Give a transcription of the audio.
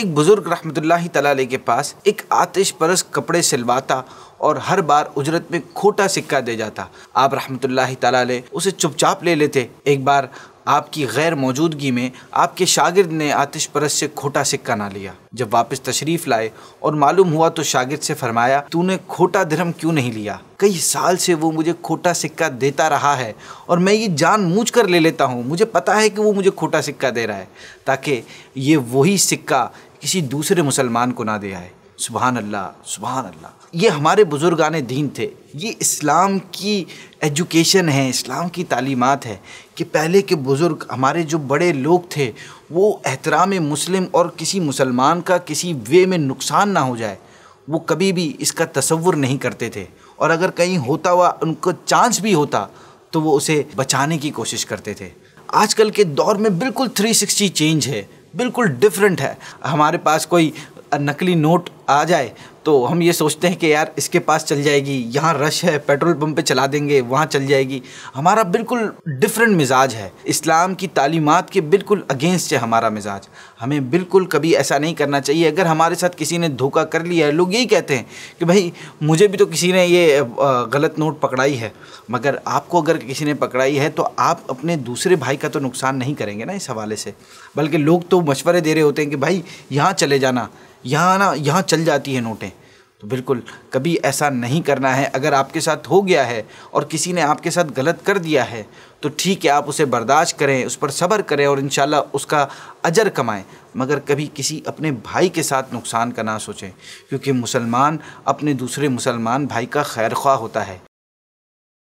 एक बुज़ुर्ग रहमतुल्लाह तलाले के पास एक आतिश परस कपड़े सिलवाता और हर बार उजरत में खोटा सिक्का दे जाता आप रहमतुल्लाह तलाले उसे चुपचाप ले लेते एक बार आपकी गैर मौजूदगी में आपके शागिर्द ने आतिश परस से खोटा सिक्का ना लिया जब वापस तशरीफ़ लाए और मालूम हुआ तो शागिर्द से फरमाया तूने खोटा धर्म क्यों नहीं लिया कई साल से वो मुझे खोटा सिक्का देता रहा है और मैं ये जान मूझ कर ले लेता हूँ मुझे पता है कि वो मुझे खोटा सिक्का दे रहा है ताकि ये वही सिक्का किसी दूसरे मुसलमान को ना दे आए सुबहान अल्लाह सुबहान अल्लाह ये हमारे बुज़ुर्गान दीन थे ये इस्लाम की एजुकेशन है इस्लाम की तालीमत है कि पहले के बुज़ुर्ग हमारे जो बड़े लोग थे वो एहतराम मुस्लिम और किसी मुसलमान का किसी वे में नुकसान ना हो जाए वो कभी भी इसका तस्वुर नहीं करते थे और अगर कहीं होता हुआ उनको चांस भी होता तो वो उसे बचाने की कोशिश करते थे आजकल के दौर में बिल्कुल 360 चेंज है बिल्कुल डिफरेंट है हमारे पास कोई नकली नोट आ जाए तो हम ये सोचते हैं कि यार इसके पास चल जाएगी यहाँ रश है पेट्रोल पंप पे चला देंगे वहाँ चल जाएगी हमारा बिल्कुल डिफरेंट मिजाज है इस्लाम की तालीमत के बिल्कुल अगेंस्ट है हमारा मिजाज हमें बिल्कुल कभी ऐसा नहीं करना चाहिए अगर हमारे साथ किसी ने धोखा कर लिया है लोग यही कहते हैं कि भाई मुझे भी तो किसी ने ये गलत नोट पकड़ाई है मगर आपको अगर किसी ने पकड़ाई है तो आप अपने दूसरे भाई का तो नुकसान नहीं करेंगे ना इस हवाले से बल्कि लोग तो मशवरे दे रहे होते हैं कि भाई यहाँ चले जाना यहाँ ना यहाँ चल चल जाती है नोटें तो बिल्कुल कभी ऐसा नहीं करना है अगर आपके साथ हो गया है और किसी ने आपके साथ गलत कर दिया है तो ठीक है आप उसे बर्दाश्त करें उस पर सब्र करें और इन उसका अजर कमाएं मगर कभी किसी अपने भाई के साथ नुकसान का ना सोचें क्योंकि मुसलमान अपने दूसरे मुसलमान भाई का खैर होता है